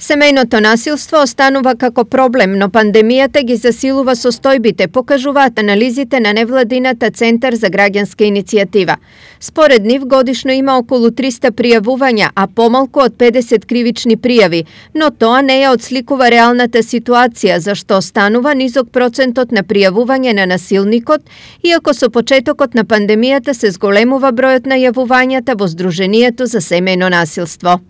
Семејното насилство останува како проблем, но пандемијата ги засилува состојбите, покажуваат анализите на невладината Центар за граѓанска иницијатива. Според нив годишно има околу 300 пријавувања, а помалку од 50 кривични пријави, но тоа не ја одсликува реалната ситуација, зашто останува низок процентот на пријавување на насилникот, иако со почетокот на пандемијата се зголемува бројот на јавувањата во Сдруженијето за семејно насилство.